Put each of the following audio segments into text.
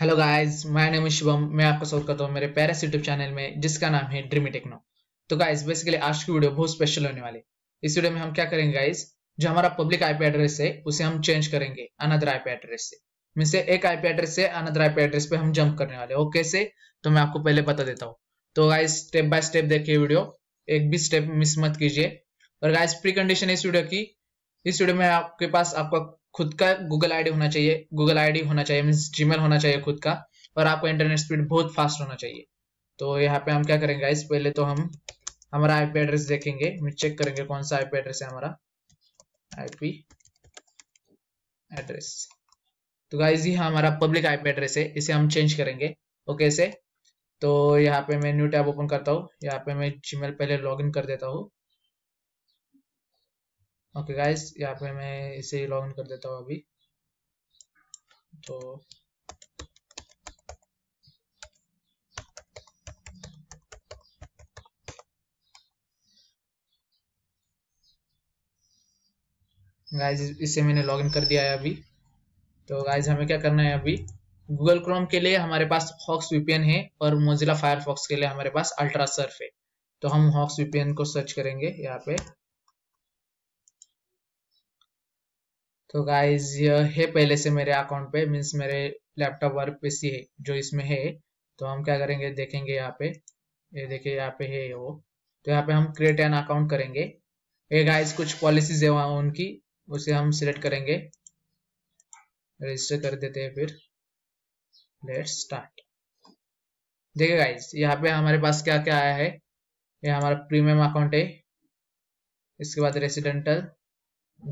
hello guys my name Shubham मैं आपका स्वागत करता हूँ मेरे पेरिस यूट्यूब चैनल में जिसका नाम है ड्रीमी टेक्नो तो गाइस बेसिकली आज की वीडियो बहुत स्पेशल होने वाली इस वीडियो में हम क्या करेंगे गाइस जो हमारा पब्लिक आईपी एड्रेस है उसे हम चेंज करेंगे अनदर आईपी एड्रेस से मीन से एक आईपी एड्रेस से अनदर आईपी एड्रेस पे हम जंप करने वाले ओके से तो मैं आपको पहले बता देता हूँ तो गाइस स्टेप बाय स्टेप देखिए वीडियो एक भी स्टेप मिस मत कीजिए और गाइस प्री कंडीशन इस वीडियो की इस वीडियो में आपके पास आपका खुद का गूगल आईडी होना चाहिए गूगल आईडी होना चाहिए मीन्स जी होना चाहिए खुद का और आपका इंटरनेट स्पीड बहुत फास्ट होना चाहिए तो यहाँ पे हम क्या करेंगे गाइस पहले तो हम हमारा आईपी एड्रेस देखेंगे चेक करेंगे कौन सा आईपी एड्रेस है हमारा आईपी एड्रेस तो गाइज ये हमारा पब्लिक आईपी एड्रेस है इसे हम चेंज करेंगे ओके से तो यहाँ पे मैं न्यू टैब ओपन करता हूँ यहाँ पे मैं जीमेल पहले लॉगिन कर देता हूँ ओके गाइस यहाँ पे मैं इसे लॉग इन कर देता हूँ अभी तो गाइस इसे मैंने लॉग इन कर दिया है अभी तो गाइस हमें क्या करना है अभी गूगल क्रोम के लिए हमारे पास हॉक्स वीपीएन है और मोजिला फायरफॉक्स के लिए हमारे पास अल्ट्रा सर्फ है तो हम हॉक्स वीपीएन को सर्च करेंगे यहाँ पे तो गाइज है पहले से मेरे अकाउंट पे मीन्स मेरे लैपटॉप वर्क पे सी है जो इसमें है तो हम क्या करेंगे देखेंगे यहाँ पे ये देखिए यहाँ पे है वो तो यहाँ पे हम क्रिएट एन अकाउंट करेंगे ये गाइज कुछ पॉलिसीज है वहाँ उनकी उसे हम सिलेक्ट करेंगे रजिस्टर कर देते हैं फिर लेट स्टार्ट देखिए गाइज यहाँ पे हमारे पास क्या क्या आया है ये हमारा प्रीमियम अकाउंट है इसके बाद रेसिडेंटल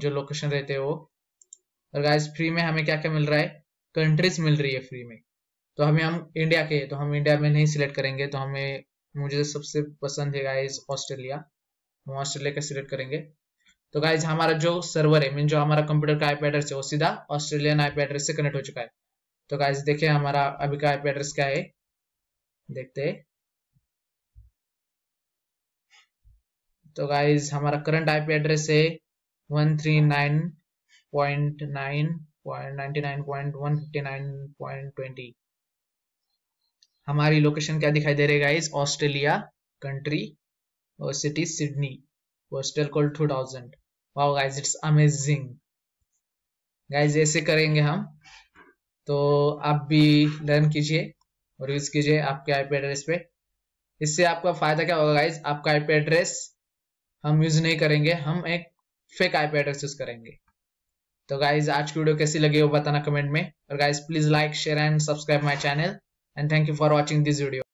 जो लोकेशन रहते हैं वो और गाइस फ्री में हमें क्या क्या मिल रहा है कंट्रीज मिल रही है फ्री में तो हमें हम इंडिया के तो हम इंडिया में नहीं सिलेक्ट करेंगे तो हमें मुझे तो सबसे पसंद है गाइज ऑस्ट्रेलिया हम ऑस्ट्रेलिया का सिलेक्ट करेंगे तो गाइज हमारा जो सर्वर है मीन जो हमारा कंप्यूटर का आईपी एड्रेस है वो सीधा ऑस्ट्रेलियन आईपी एड्रेस से कनेक्ट हो चुका है तो गाइज देखे हमारा अभी का आईपी एड्रेस क्या है देखते तो गाइज हमारा करंट आईपी एड्रेस है वन थ्री नाइन 0.9.99.159.20 हमारी लोकेशन क्या दिखाई दे रही है इस ऑस्ट्रेलिया कंट्री और city Sydney postal code 2000 wow guys it's amazing guys ऐसे करेंगे हम तो आप भी लर्न कीजिए और यूज कीजिए आपके आईपी एड्रेस पे इससे आपका फायदा क्या होगा गाइज आपका आईपी एड्रेस हम यूज नहीं करेंगे हम एक फेक आईपी एड्रेस यूज करेंगे तो गाइज आज की वीडियो कैसी लगी वो बताना कमेंट में और guys please like share and subscribe my channel and thank you for watching this video